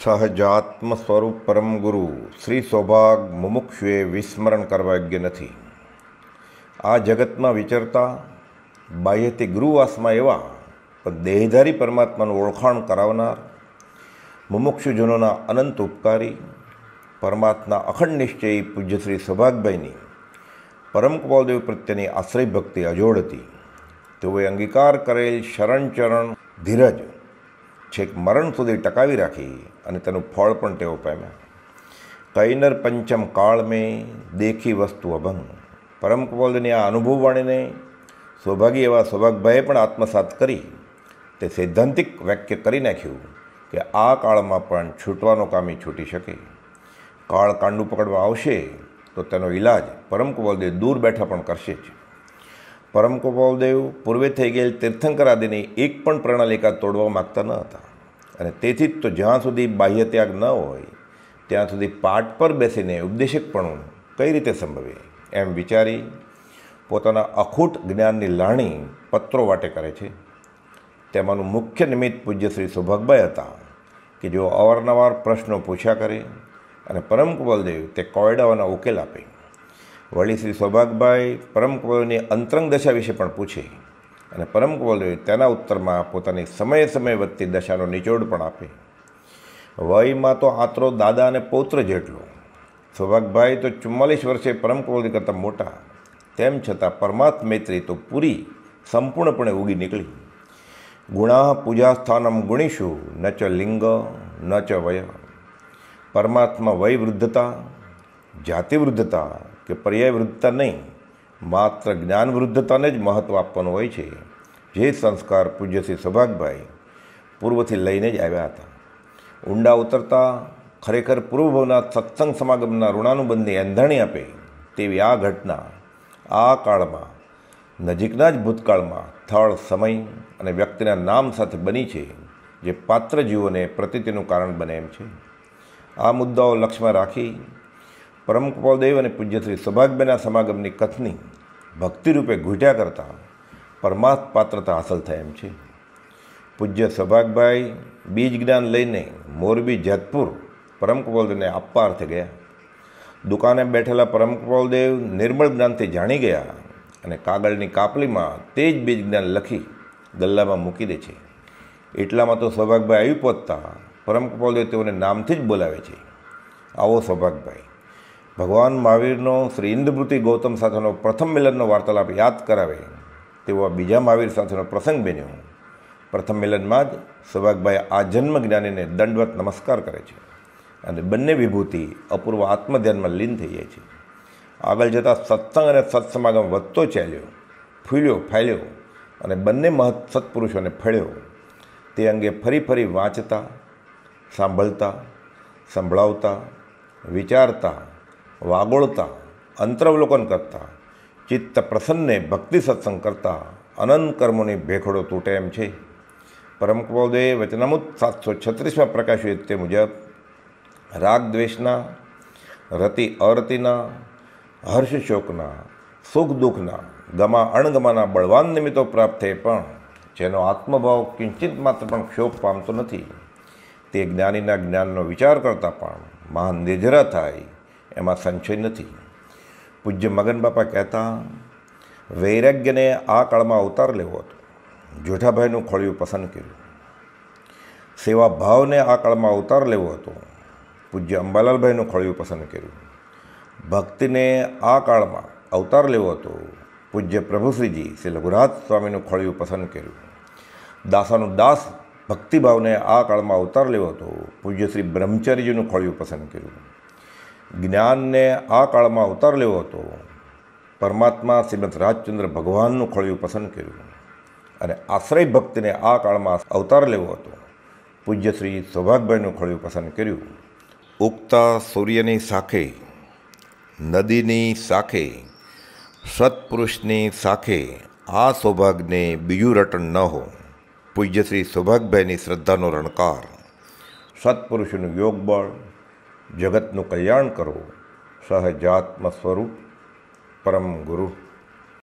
સહજાત્મ સ્વરૂપ પરમ ગુરુ શ્રી સૌભાગ મુમુક્ષુએ વિસ્મરણ કરવા યોગ્ય નથી આ જગતમાં વિચરતા બાહ્યથી ગુરુવાસમાં એવા પણ દેહધારી પરમાત્માનું ઓળખાણ કરાવનાર મુમુક્ષુજનોના અનંત ઉપકારી પરમાત્મા અખંડ નિશ્ચયી પૂજ્ય શ્રી સૌભાગભાઈની પરમ કપાલદેવ પ્રત્યેની આશ્રય ભક્તિ અજોડ હતી તેઓએ અંગીકાર કરેલ શરણ ચરણ ધીરજ છેક મરણ સુધી ટકાવી રાખી અને તેનું ફળ પણ તેઓ પામ્યા કૈનર પંચમ કાળ મેં દેખી વસ્તુ અભંગ પરમ કુવલની આ અનુભવ વાણીને સૌભાગ્ય એવા સૌભાગભાઈએ પણ આત્મસાત કરી તે સૈદ્ધાંતિક વાક્ય કરી નાખ્યું કે આ કાળમાં પણ છૂટવાનો કામી છૂટી શકે કાળ કાંડું પકડવા આવશે તો તેનો ઈલાજ પરમ કુવલદેવ દૂર બેઠા પણ કરશે જ પરમ દેવ પૂર્વે થઈ ગયેલ તીર્થંકર આદિની એક પણ પ્રણાલિકા તોડવા માગતા ન હતા અને તેથી જ તો જ્યાં સુધી બાહ્ય ત્યાગ ન હોય ત્યાં સુધી પાઠ પર બેસીને ઉપદેશકપણું કઈ રીતે સંભવે એમ વિચારી પોતાના અખૂટ જ્ઞાનની લાણી પત્રો વાટે કરે છે તેમાંનું મુખ્ય નિમિત્ત પૂજ્ય શ્રી સૌભાગભાઈ હતા કે જેઓ અવારનવાર પ્રશ્નો પૂછ્યા કરે અને પરમ કુબલદેવ તે કોયડાઓના ઉકેલ આપે વળી શ્રી સૌભાગભાઈ પરમકુંવરોની અંતરંગ દશા વિશે પણ પૂછે અને પરમ પરમકુંવરોએ તેના ઉત્તરમાં પોતાની સમય સમય વધતી દશાનો નિચોડ પણ આપે વયમાં તો આંતરો દાદા અને પૌત્ર જેટલો સૌભાગભાઈ તો ચુમ્માલીસ વર્ષે પરમ પરમકુંવરી કરતાં મોટા તેમ છતાં પરમાત્મૈત્રી તો પૂરી સંપૂર્ણપણે ઉગી નીકળી ગુણા પૂજાસ્થાનમ ગુણીશુ ન ચ લિંગ ન ચ વય પરમાત્મા વય વૃદ્ધતા જાતિવૃદ્ધતા કે પર્યાય વૃદ્ધતા નહીં માત્ર જ્ઞાન વૃદ્ધતાને જ મહત્ત્વ આપવાનું હોય છે જે સંસ્કાર પૂજ્યશ્રી સભાગભાઈ પૂર્વથી લઈને જ આવ્યા હતા ઊંડા ઉતરતા ખરેખર પૂર્વભવના સત્સંગ સમાગમના ઋણાનુબંધની એંધાણી આપે તેવી આ ઘટના આ કાળમાં નજીકના જ ભૂતકાળમાં સ્થળ સમય અને વ્યક્તિના નામ સાથે બની છે જે પાત્ર જીવોને પ્રતિતિનું કારણ બને એમ છે આ મુદ્દાઓ લક્ષ્યમાં રાખી પરમ કૃપાલદેવ અને પૂજ્ય શ્રી સૌભાગબેના સમાગમની કથની ભક્તિરૂપે ઘૂંટ્યા કરતાં પરમાર્થ પાત્રતા હાંસલ થાય એમ છે પૂજ્ય સૌભાગભાઈ બીજ જ્ઞાન લઈને મોરબી જેતપુર પરમ કૃપાલદેવને આપવા અર્થે ગયા દુકાને બેઠેલા પરમ કૃપાલદેવ નિર્મળ જ્ઞાનથી જાણી ગયા અને કાગળની કાપલીમાં તે જ બીજ જ્ઞાન લખી ગલ્લામાં મૂકી દે છે એટલામાં તો સૌભાગભાઈ આવી પહોંચતા પરમ કૃપાલદેવ તેઓને નામથી જ બોલાવે છે આવો સૌભાગભાઈ ભગવાન મહાવીરનો શ્રી ઇન્દ્રભૂતિ ગૌતમ સાથેનો પ્રથમ મિલનનો વાર્તાલાપ યાદ કરાવે તેવો આ બીજા મહાવીર સાથેનો પ્રસંગ બન્યો પ્રથમ મિલનમાં જ સૌભાગભાઈ આ જન્મ જ્ઞાનીને દંડવત નમસ્કાર કરે છે અને બંને વિભૂતિ અપૂર્વ આત્મધ્યાનમાં લીન થઈ જાય છે આગળ જતાં સત્સંગ અને સત્સમાગમ વધતો ચાલ્યો ફૂલ્યો ફેલ્યો અને બંને મહત્ સત્પુરુષોને ફળ્યો તે અંગે ફરી ફરી વાંચતા સાંભળતા સંભળાવતા વિચારતા વાગોળતા અંતરવલોકન કરતા ચિત્ત પ્રસન્ને ભક્તિ સત્સંગ કરતા અનંત કર્મોની ભેખડો તૂટે એમ છે પરમ કૃપોદે વચનામુત સાતસો છત્રીસમાં પ્રકાશિત તે મુજબ રાગ દ્વેષના રતિ અરતિના હર્ષ શોકના સુખ દુઃખના ગમા અણગમાના બળવાન નિમિત્તો પ્રાપ્ત થયે પણ જેનો આત્મભાવ કિંચિત માત્ર પણ ક્ષોભ પામતો નથી તે જ્ઞાનીના જ્ઞાનનો વિચાર કરતાં પણ મહાન નિર્જરા થાય એમાં સંશય નથી પૂજ્ય મગન બાપા કહેતા વૈરાગ્યને આ કાળમાં અવતાર લેવો હતો જોઠાભાઈનું ખોળિયું પસંદ કર્યું સેવા ભાવને આ કાળમાં અવતાર લેવો હતો પૂજ્ય અંબાલાલભાઈનું ખોળિયું પસંદ કર્યું ભક્તિને આ કાળમાં અવતાર લેવો હતો પૂજ્ય પ્રભુશ્રીજી શ્રી લઘુરાજ સ્વામીનું ખોળિયું પસંદ કર્યું દાસાનું દાસ ભક્તિભાવને આ કાળમાં અવતાર લેવો હતો પૂજ્ય શ્રી બ્રહ્મચારીજીનું ખોળિયું પસંદ કર્યું જ્ઞાનને આ કાળમાં અવતાર લેવો હતો પરમાત્મા શ્રીમદ રાજચંદ્ર ભગવાનનું ખળિયું પસંદ કર્યું અને આશ્રય ભક્તિને આ કાળમાં અવતાર લેવો હતો પૂજ્યશ્રી શ્રી સૌભાગભાઈનું ખળિયું પસંદ કર્યું ઉગતા સૂર્યની સાખે નદીની સાખે સત્પુરુષની સાખે આ સૌભાગ્યને બીજું રટણ ન હો પૂજ્યશ્રી શ્રી સૌભાગભાઈની શ્રદ્ધાનો રણકાર સત્પુરુષનું બળ જગતનું કલ્યાણ કરો સહજાત્મ સ્વરૂપ પરમ ગુરુ